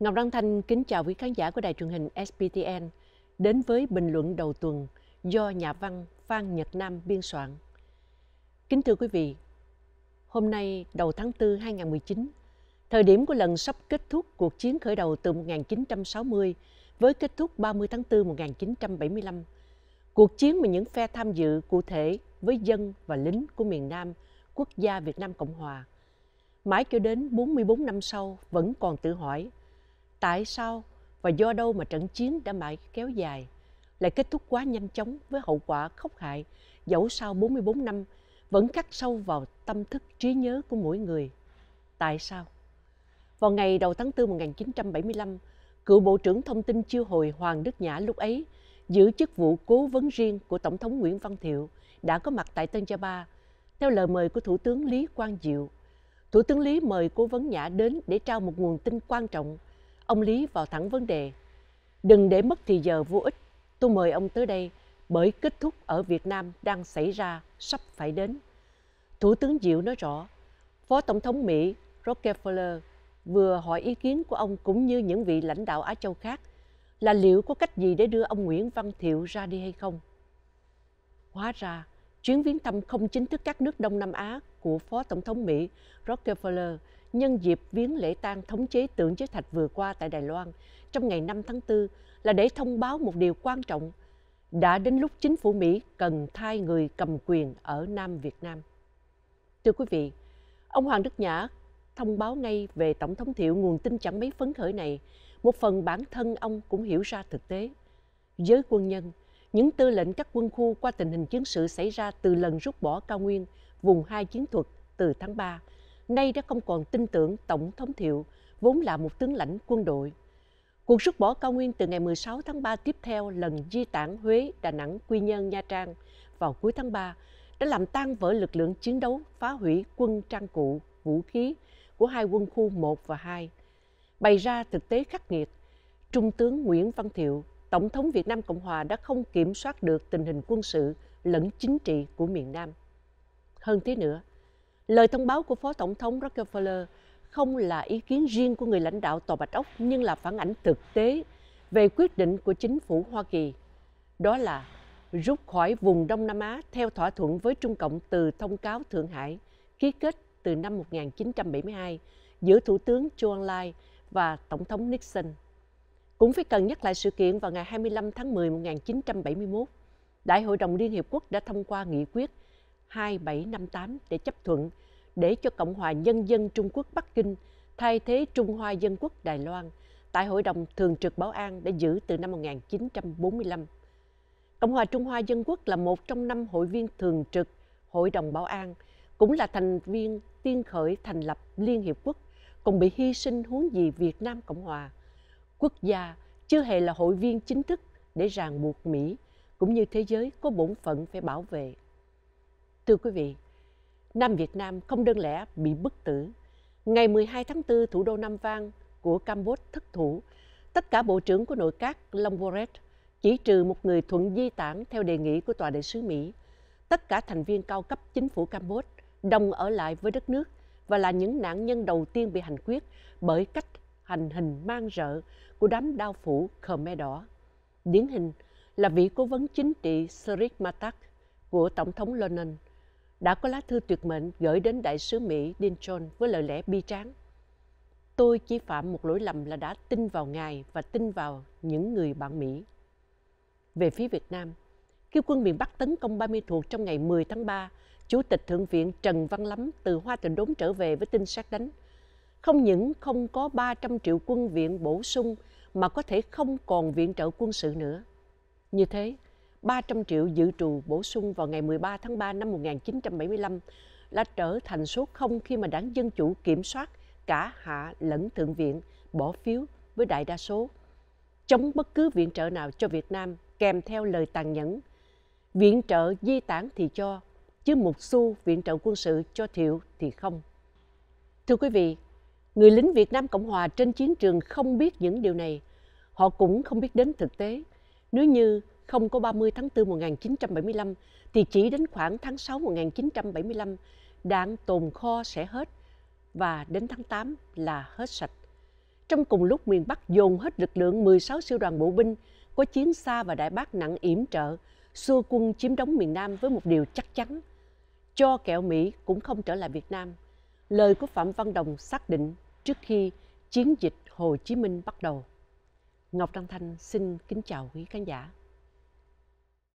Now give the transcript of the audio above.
Ngọc Đăng Thanh kính chào quý khán giả của đài truyền hình SPTN đến với bình luận đầu tuần do nhà văn Phan Nhật Nam biên soạn. Kính thưa quý vị, hôm nay đầu tháng 4 2019, thời điểm của lần sắp kết thúc cuộc chiến khởi đầu từ 1960 với kết thúc 30 tháng 4 1975, cuộc chiến mà những phe tham dự cụ thể với dân và lính của miền Nam, quốc gia Việt Nam Cộng Hòa. Mãi cho đến 44 năm sau vẫn còn tự hỏi – tại sao và do đâu mà trận chiến đã mãi kéo dài, lại kết thúc quá nhanh chóng với hậu quả khốc hại, dẫu sau 44 năm vẫn cắt sâu vào tâm thức trí nhớ của mỗi người. Tại sao? Vào ngày đầu tháng 4 1975, cựu Bộ trưởng Thông tin Chiêu Hồi Hoàng Đức Nhã lúc ấy giữ chức vụ cố vấn riêng của Tổng thống Nguyễn Văn Thiệu đã có mặt tại Tân Cha Ba theo lời mời của Thủ tướng Lý Quang Diệu. Thủ tướng Lý mời cố vấn Nhã đến để trao một nguồn tin quan trọng ông Lý vào thẳng vấn đề. Đừng để mất thì giờ vô ích, tôi mời ông tới đây bởi kết thúc ở Việt Nam đang xảy ra, sắp phải đến. Thủ tướng Diệu nói rõ, Phó Tổng thống Mỹ Rockefeller vừa hỏi ý kiến của ông cũng như những vị lãnh đạo Á Châu khác là liệu có cách gì để đưa ông Nguyễn Văn Thiệu ra đi hay không. Hóa ra, chuyến viếng thăm không chính thức các nước Đông Nam Á của Phó Tổng thống Mỹ Rockefeller nhân dịp viếng lễ tang thống chế tượng chế thạch vừa qua tại Đài Loan trong ngày 5 tháng 4 là để thông báo một điều quan trọng. Đã đến lúc chính phủ Mỹ cần thay người cầm quyền ở Nam Việt Nam. Thưa quý vị, ông Hoàng Đức Nhã thông báo ngay về Tổng thống Thiệu nguồn tin chẳng mấy phấn khởi này. Một phần bản thân ông cũng hiểu ra thực tế. Giới quân nhân, những tư lệnh các quân khu qua tình hình chiến sự xảy ra từ lần rút bỏ cao nguyên vùng hai chiến thuật từ tháng 3 nay đã không còn tin tưởng Tổng thống Thiệu, vốn là một tướng lãnh quân đội. Cuộc rút bỏ cao nguyên từ ngày 16 tháng 3 tiếp theo lần di tản Huế, Đà Nẵng, Quy Nhơn, Nha Trang vào cuối tháng 3 đã làm tan vỡ lực lượng chiến đấu phá hủy quân trang cụ, vũ khí của hai quân khu 1 và 2. Bày ra thực tế khắc nghiệt, Trung tướng Nguyễn Văn Thiệu, Tổng thống Việt Nam Cộng Hòa đã không kiểm soát được tình hình quân sự lẫn chính trị của miền Nam. Hơn thế nữa, Lời thông báo của Phó Tổng thống Rockefeller không là ý kiến riêng của người lãnh đạo Tòa Bạch Ốc nhưng là phản ảnh thực tế về quyết định của chính phủ Hoa Kỳ. Đó là rút khỏi vùng Đông Nam Á theo thỏa thuận với Trung Cộng từ thông cáo Thượng Hải ký kết từ năm 1972 giữa Thủ tướng Chu Ân Lai và Tổng thống Nixon. Cũng phải cần nhắc lại sự kiện vào ngày 25 tháng 10 1971, Đại hội đồng Liên Hiệp Quốc đã thông qua nghị quyết 2758 để chấp thuận để cho Cộng hòa Nhân dân Trung Quốc Bắc Kinh thay thế Trung Hoa Dân Quốc Đài Loan tại Hội đồng Thường trực Bảo an đã giữ từ năm 1945. Cộng hòa Trung Hoa Dân Quốc là một trong năm hội viên thường trực Hội đồng Bảo an, cũng là thành viên tiên khởi thành lập Liên Hiệp Quốc, cùng bị hy sinh huống gì Việt Nam Cộng Hòa. Quốc gia chưa hề là hội viên chính thức để ràng buộc Mỹ, cũng như thế giới có bổn phận phải bảo vệ. Thưa quý vị, Nam Việt Nam không đơn lẻ bị bức tử. Ngày 12 tháng 4, thủ đô Nam Vang của Campuchia thất thủ. Tất cả bộ trưởng của nội các long Longboret chỉ trừ một người thuận di tản theo đề nghị của tòa đại sứ Mỹ. Tất cả thành viên cao cấp chính phủ Campuchia đồng ở lại với đất nước và là những nạn nhân đầu tiên bị hành quyết bởi cách hành hình mang rợ của đám đao phủ Khmer Đỏ. Điển hình là vị cố vấn chính trị Sirik Matak của Tổng thống Lenin đã có lá thư tuyệt mệnh gửi đến đại sứ Mỹ Dean John với lời lẽ bi tráng. Tôi chỉ phạm một lỗi lầm là đã tin vào Ngài và tin vào những người bạn Mỹ. Về phía Việt Nam, khi quân miền Bắc tấn công 30 thuộc trong ngày 10 tháng 3, Chủ tịch Thượng viện Trần Văn Lắm từ Hoa Tình Đốn trở về với tin sát đánh. Không những không có 300 triệu quân viện bổ sung mà có thể không còn viện trợ quân sự nữa. Như thế, 300 triệu dự trù bổ sung vào ngày 13 tháng 3 năm 1975 là trở thành số không khi mà đảng Dân Chủ kiểm soát cả hạ lẫn thượng viện bỏ phiếu với đại đa số chống bất cứ viện trợ nào cho Việt Nam kèm theo lời tàn nhẫn. Viện trợ di tản thì cho, chứ một xu viện trợ quân sự cho thiệu thì không. Thưa quý vị, người lính Việt Nam Cộng Hòa trên chiến trường không biết những điều này. Họ cũng không biết đến thực tế. Nếu như không có 30 tháng 4 1975 thì chỉ đến khoảng tháng 6 1975 đạn tồn kho sẽ hết và đến tháng 8 là hết sạch. Trong cùng lúc miền Bắc dồn hết lực lượng 16 sư đoàn bộ binh có chiến xa và đại bác nặng yểm trợ xua quân chiếm đóng miền Nam với một điều chắc chắn cho kẹo Mỹ cũng không trở lại Việt Nam. Lời của Phạm Văn Đồng xác định trước khi chiến dịch Hồ Chí Minh bắt đầu. Ngọc Đăng Thanh xin kính chào quý khán giả.